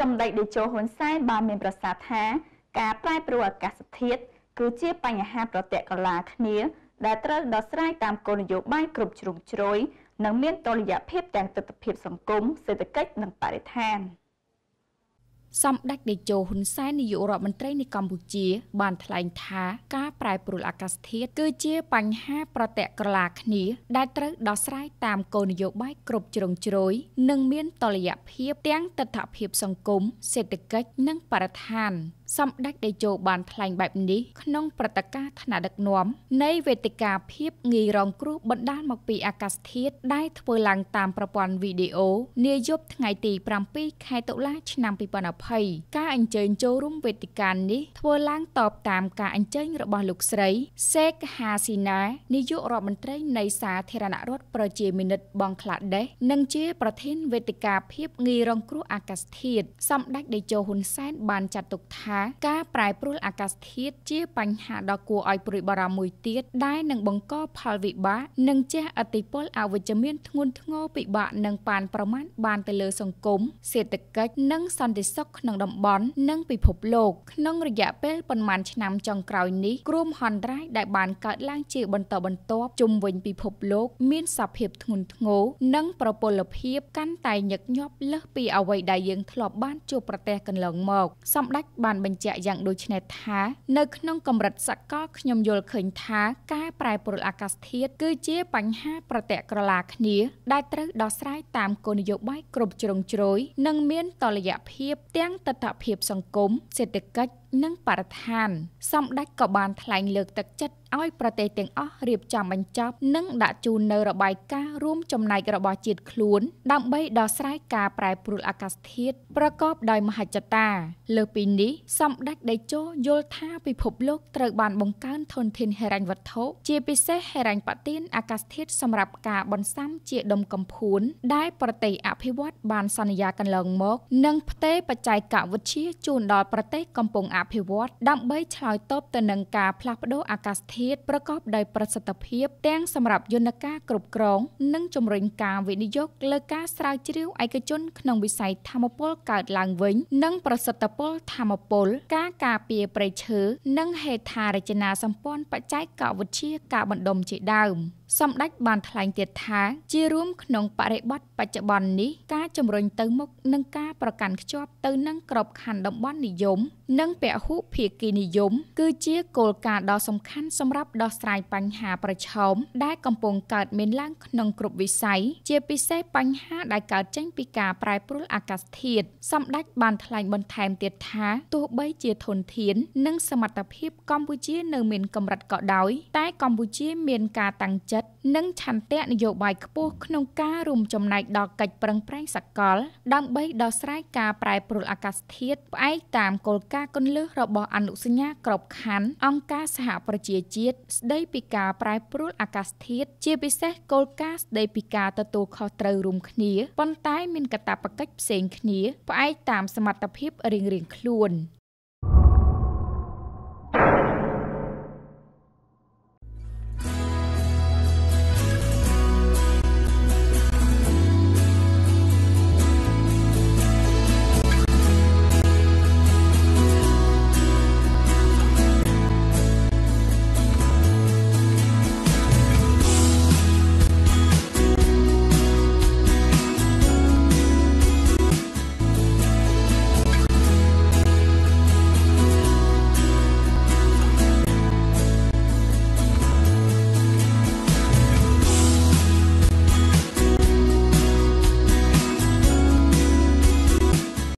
សម្ដេចតេជោហ៊ុនសែនបានមានប្រសាសន៍ថា ការប្រែប្រួលអាកាសធាតុគឺជា បញ្ហាប្រតិកលាគ្នា ដែលត្រូវដោះស្រាយតាមគោលនយោបាយគ្រប់ជ្រុងជ្រោយនិងមានតុល្យភាពទាំងទិដ្ឋភាពសង្គមសេដ្ឋកិច្ចនិងបរិស្ថាន។សម្ដេចតេជោហ៊ុនសែននាយករដ្ឋមន្ត្រីនៃកម្ពុជា បានថ្លែងថាការប្រែប្រួលអាកាសធាតុគឺជាបញ្ហាប្រតិក្រឡាគ្នា ដែលត្រូវដោះស្រាយតាមគោលនយោបាយគ្រប់ជ្រុងជ្រោយនិងមានតលយភាពទាំងទិដ្ឋភាពសង្គមសេដ្ឋកិច្ចនិងបរិស្ថានសម្ដេចតេជោបានថ្លែងបែបនេះក្នុងព្រឹត្តិការណ៍ថ្នាក់ដឹកនាំ នៃ វេទិកាភាពងាយរងគ្រោះបណ្ដាលមកពីអាកាសធាតុដែលធ្វើឡើងតាមប្រព័ន្ធវីដេអូនាយប់ថ្ងៃ ទី7ខែតុលា ឆ្នាំ2020ការអញ្ជើញចូលរួមវេទិកានេះធ្វើឡើង តបតាមការអញ្ជើញរបស់លោកស្រី សេកហាស៊ីណានាយករដ្ឋមន្ត្រី នៃសាធារណរដ្ឋប្រជាមានិតបង់ក្លាដេសនិងជាប្រធានវេទិកាភាពងាយរងគ្រោះអាកាសធាតុសម្ដេចតេជោហ៊ុនសែន បានចាត់ទុកថាថាការប្រែប្រួលអាកាសធាតុជាបញ្ហាដ៏គួរឲ្យព្រួយបារម្ភមួយទៀតដែលនឹងបង្កផលវិបាកនិងជះឥទ្ធិពលអវិជ្ជមានធ្ងន់ធ្ងរពិបាកនឹងបានប្រមាណបានទៅលើសង្គមសេដ្ឋកិច្ចនិងសន្តិសុខក្នុងតំបន់និងពិភពលោកក្នុងរយៈពេលប្រមាណឆ្នាំចុងក្រោយនេះគ្រោះមហន្តរាយដែលបានកើតឡើងជាបន្តបន្ទាប់ជុំវិញពិភពលោកមានសភាពធ្ងន់ធ្ងរនិងប្រពលភាពកាន់តែញឹកញាប់លើសពីអ្វីដែលយើងធ្លាប់បានជួបប្រទះកន្លងមក សម្ដេចបានបញ្ជាក់យ៉ាងដូចនេះថា នៅក្នុងកម្រិតសកលខ្ញុំយល់ឃើញថា ការប្រែប្រួលអាកាសធាតុគឺជាបញ្ហាប្រតិក្រឡាគ្នា ដែលត្រូវដោះស្រាយតាមគោលនយោបាយគ្រប់ជ្រុងជ្រោយនិងមានតលយភាពទាំងទស្សនភាពសង្គមសេដ្ឋកិច្ចនិងបរិស្ថាន សម្ដេចក៏បានថ្លែង លើកទឹកចិត្តឲ្យប្រទេសទាំងអស់រៀបចំបញ្ចប់និងដាក់ជូននៅរបាយការណ៍រួមចំណែករបស់ជាតិខ្លួនដើម្បីដោះស្រាយការប្រែប្រួលអាកាសធាតុប្រកបដោយមហិច្ឆតា លើពីនេះសម្ដេចតេជោយល់ថាពិភពលោកត្រូវបានបង្កើនធនធានហិរញ្ញវត្ថុជាពិសេសហិរញ្ញប្បទានអាកាសធាតុសម្រាប់ការបន្សាំជាដុំកំភួនដែលប្រទេសអភិវឌ្ឍបានសន្យាកន្លងមក និងផ្ទេរបច្ចេកវិទ្យាជូនដល់ប្រទេសកំពុងអភិភិវឌ្ឍដើម្បីឆ្លើយតបទៅនឹងការផ្លាស់ប្តូរអាកាសធាតុប្រកបដោយប្រសិទ្ធភាព ទាំងសម្រាប់យន្តការគ្រប់គ្រង និងជំរុញការវិនិយោគលើការស្រាវជ្រាវឯកជនក្នុងវិស័យធម្មពលកើតឡើងវិញនិងប្រសិទ្ធពលធម្មពលការការពារព្រៃឈើនិងហេដ្ឋារចនាសម្ព័ន្ធបច្ចេកវិទ្យាការបណ្ដុំជាដើម។សម្ដេចបានថ្លែងទៀតថាជារួមក្នុង បរិបទបច្ចុប្បន្ននេះការជំរុញទៅមុខនិងការប្រកាន់ខ្ជាប់ទៅនឹងក្របខ័ណ្ឌតំបន់និយមនិងពហុភាគីនិយម គឺជាគោលការណ៍ដ៏សំខាន់សម្រាប់ដោះស្រាយបញ្ហាប្រឈមដែលកំពុងកើតមានឡើងក្នុងគ្រប់វិស័យជាពិសេសបញ្ហា ដែលកើតចេញពីការប្រែប្រួលអាកាសធាតុសម្ដេចបានថ្លែងបន្ថែមទៀតថា ទោះបីជាធនធាននិងសមត្ថភាពកម្ពុជានៅមានកម្រិតក៏ដោយតែកម្ពុជាមានការតាំងចិត្តចិត្តនិងឆន្ទៈនយោបាយខ្ពស់ក្នុងការរួមចំណែកដល់កិច្ចប្រឹងប្រែងសកលដើម្បីដោះស្រាយការប្រែប្រួលអាកាសធាតុផ្អែកតាមគោលការណ៍គន្លឹះរបស់អនុសញ្ញាក្របខ័ណ្ឌអង្គការសហប្រជាជាតិស្ដីពីការប្រែប្រួលអាកាសធាតុជាពិសេសគោលការណ៍ស្ដីពីការទទួលខុសត្រូវរួមគ្នាប៉ុន្តែមានកាតព្វកិច្ចផ្សេងគ្នាផ្អែកតាមសមត្ថភាពរៀងៗខ្លួន